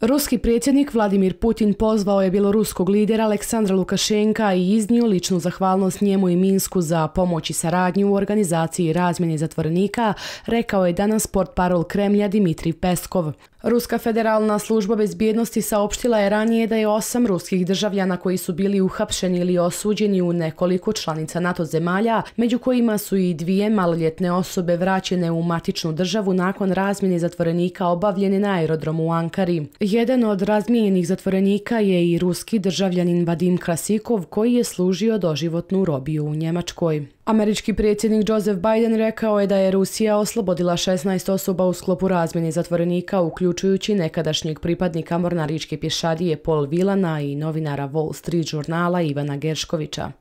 Ruski predsjednik Vladimir Putin pozvao je bjeloruskog lidera Aleksandra Lukašenka i iznio ličnu zahvalnost njemu i Minsku za pomoć i saradnju u organizaciji razmjene zatvornika, rekao je danas sport parol Kremlja Dimitri Peskov. Ruska federalna služba bezbjednosti saopštila je ranije da je osam ruskih državljana koji su bili uhapšeni ili osuđeni u nekoliko članica NATO zemalja, među kojima su i dvije maloljetne osobe vraćene u matičnu državu nakon razmjene zatvorenika obavljene na aerodromu u Ankari. Jedan od razmijenih zatvorenika je i ruski državljanin Vadim Krasikov koji je služio doživotnu robiju u Njemačkoj. Američki predsjednik Joseph Biden rekao je da je Rusija oslobodila 16 osoba u sklopu razmjene zatvorenika, uključujući nekadašnjeg pripadnika mornaričke pješadije Paul Vilana i novinara Wall Street žurnala Ivana Gerškovića.